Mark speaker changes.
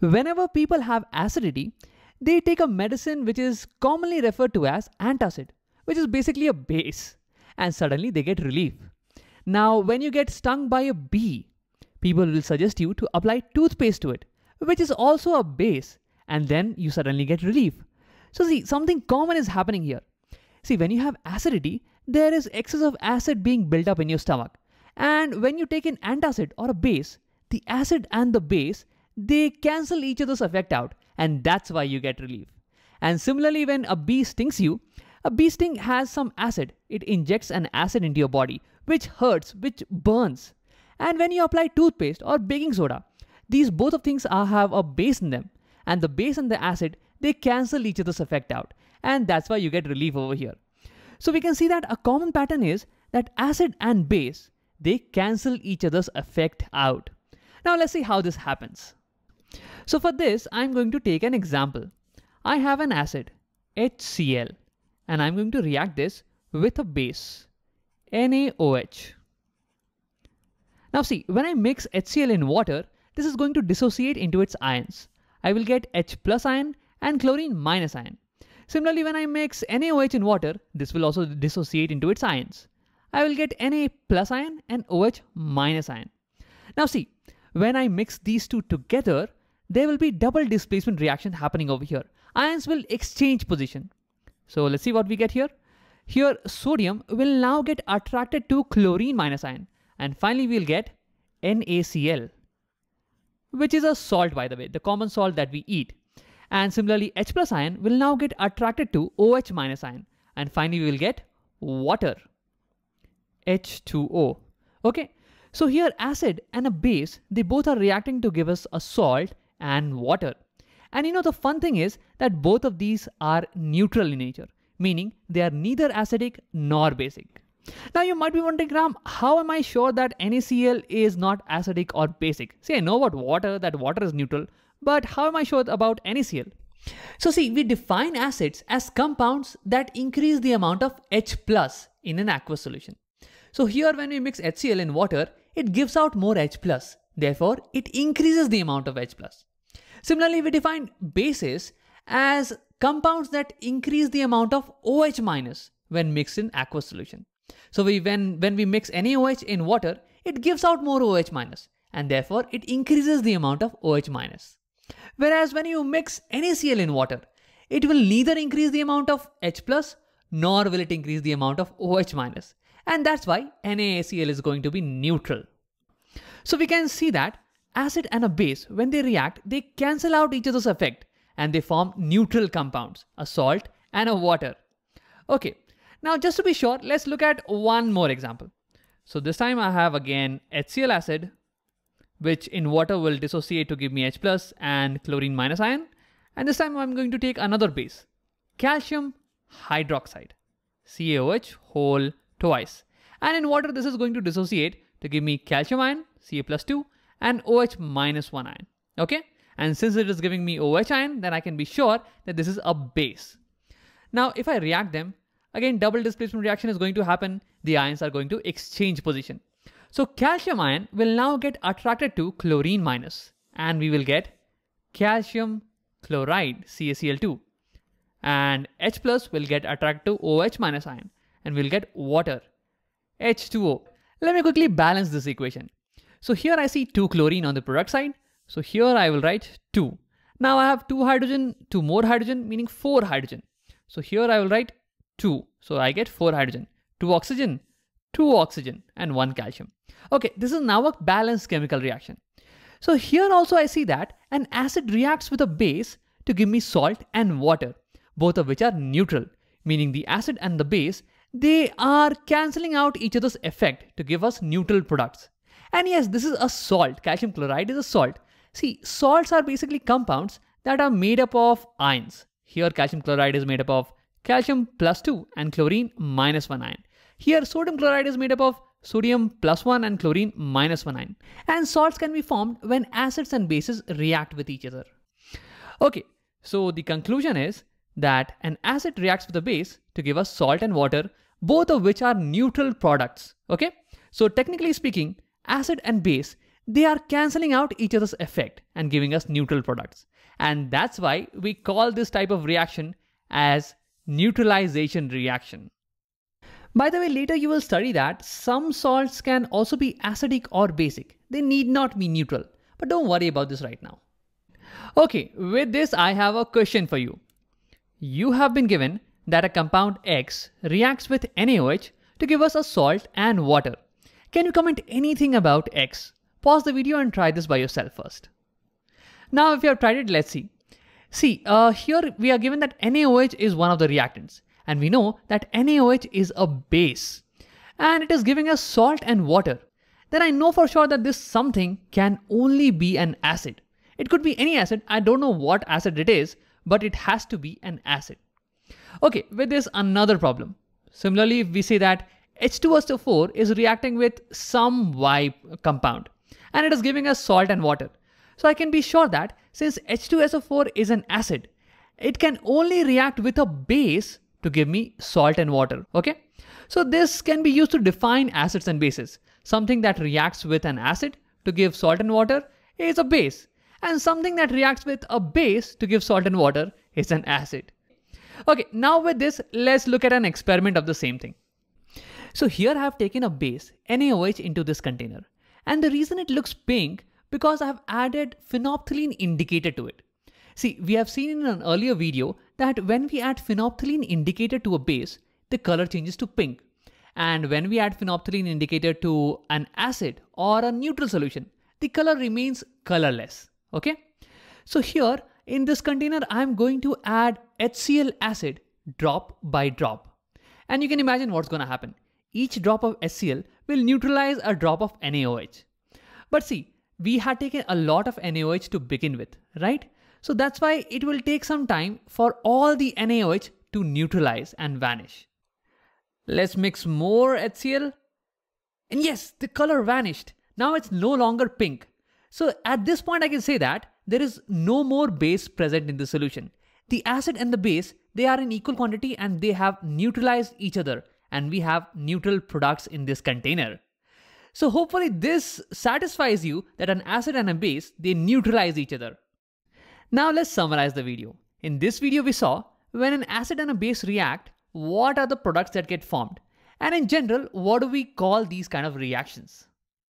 Speaker 1: Whenever people have acidity, they take a medicine which is commonly referred to as antacid, which is basically a base, and suddenly they get relief. Now, when you get stung by a bee, people will suggest you to apply toothpaste to it, which is also a base, and then you suddenly get relief. So, see, something common is happening here. See, when you have acidity, there is excess of acid being built up in your stomach. And when you take an antacid or a base, the acid and the base they cancel each other's effect out, and that's why you get relief. And similarly, when a bee stings you, a bee sting has some acid. It injects an acid into your body, which hurts, which burns. And when you apply toothpaste or baking soda, these both of things are, have a base in them. And the base and the acid, they cancel each other's effect out. And that's why you get relief over here. So we can see that a common pattern is that acid and base, they cancel each other's effect out. Now let's see how this happens. So for this, I'm going to take an example. I have an acid, HCl, and I'm going to react this with a base, NaOH. Now see, when I mix HCl in water, this is going to dissociate into its ions. I will get H plus ion and chlorine minus ion. Similarly, when I mix NaOH in water, this will also dissociate into its ions. I will get Na plus ion and OH minus ion. Now see, when I mix these two together, there will be double displacement reaction happening over here. Ions will exchange position. So let's see what we get here. Here sodium will now get attracted to chlorine minus ion and finally we'll get NaCl which is a salt by the way, the common salt that we eat. And similarly H plus ion will now get attracted to OH minus ion and finally we will get water H2O. Okay, so here acid and a base, they both are reacting to give us a salt and water. And you know, the fun thing is that both of these are neutral in nature, meaning they are neither acidic nor basic. Now you might be wondering, Ram, how am I sure that NaCl is not acidic or basic? See, I know about water, that water is neutral, but how am I sure about NaCl? So see, we define acids as compounds that increase the amount of H plus in an aqueous solution. So here when we mix HCl in water, it gives out more H plus. Therefore, it increases the amount of H plus. Similarly, we define bases as compounds that increase the amount of OH minus when mixed in aqueous solution. So we, when, when we mix any OH in water, it gives out more OH minus and therefore it increases the amount of OH minus. Whereas when you mix any Cl in water, it will neither increase the amount of H plus nor will it increase the amount of OH minus. And that's why NaCl is going to be neutral. So we can see that Acid and a base, when they react, they cancel out each other's effect and they form neutral compounds, a salt and a water. Okay, now just to be sure, let's look at one more example. So this time I have again HCl acid, which in water will dissociate to give me H plus and chlorine minus ion. And this time I'm going to take another base, calcium hydroxide, CaOH whole twice. And in water, this is going to dissociate to give me calcium ion, Ca plus 2, and OH minus 1 ion. Okay? And since it is giving me OH ion, then I can be sure that this is a base. Now, if I react them, again, double displacement reaction is going to happen. The ions are going to exchange position. So calcium ion will now get attracted to chlorine minus, and we will get calcium chloride, CaCl2. And H plus will get attracted to OH minus ion, and we'll get water, H2O. Let me quickly balance this equation. So here I see 2 chlorine on the product side. So here I will write 2. Now I have 2 hydrogen, 2 more hydrogen, meaning 4 hydrogen. So here I will write 2. So I get 4 hydrogen, 2 oxygen, 2 oxygen and 1 calcium. Okay, this is now a balanced chemical reaction. So here also I see that an acid reacts with a base to give me salt and water, both of which are neutral, meaning the acid and the base, they are cancelling out each other's effect to give us neutral products. And yes, this is a salt. Calcium chloride is a salt. See, salts are basically compounds that are made up of ions. Here, calcium chloride is made up of calcium plus 2 and chlorine minus 1 ion. Here, sodium chloride is made up of sodium plus 1 and chlorine minus 1 ion. And salts can be formed when acids and bases react with each other. Okay, so the conclusion is that an acid reacts with a base to give us salt and water, both of which are neutral products. Okay, so technically speaking, acid and base, they are cancelling out each other's effect and giving us neutral products. And that's why we call this type of reaction as neutralization reaction. By the way, later you will study that some salts can also be acidic or basic. They need not be neutral. But don't worry about this right now. Okay, with this I have a question for you. You have been given that a compound X reacts with NaOH to give us a salt and water. Can you comment anything about X? Pause the video and try this by yourself first. Now, if you have tried it, let's see. See, uh, here we are given that NaOH is one of the reactants, and we know that NaOH is a base, and it is giving us salt and water. Then I know for sure that this something can only be an acid. It could be any acid, I don't know what acid it is, but it has to be an acid. Okay, with this another problem. Similarly, if we say that H2SO4 is reacting with some Y compound and it is giving us salt and water. So I can be sure that since H2SO4 is an acid, it can only react with a base to give me salt and water, okay? So this can be used to define acids and bases. Something that reacts with an acid to give salt and water is a base and something that reacts with a base to give salt and water is an acid. Okay, now with this, let's look at an experiment of the same thing. So here I have taken a base, NaOH into this container. And the reason it looks pink because I have added phenolphthalein indicator to it. See, we have seen in an earlier video that when we add phenolphthalein indicator to a base, the color changes to pink. And when we add phenolphthalein indicator to an acid or a neutral solution, the color remains colorless. Okay. So here in this container, I'm going to add HCl acid drop by drop. And you can imagine what's going to happen each drop of HCl will neutralize a drop of NaOH. But see, we had taken a lot of NaOH to begin with, right? So that's why it will take some time for all the NaOH to neutralize and vanish. Let's mix more HCl. And yes, the color vanished. Now it's no longer pink. So at this point I can say that there is no more base present in the solution. The acid and the base, they are in equal quantity and they have neutralized each other and we have neutral products in this container. So hopefully this satisfies you that an acid and a base, they neutralize each other. Now let's summarize the video. In this video we saw when an acid and a base react, what are the products that get formed? And in general, what do we call these kind of reactions?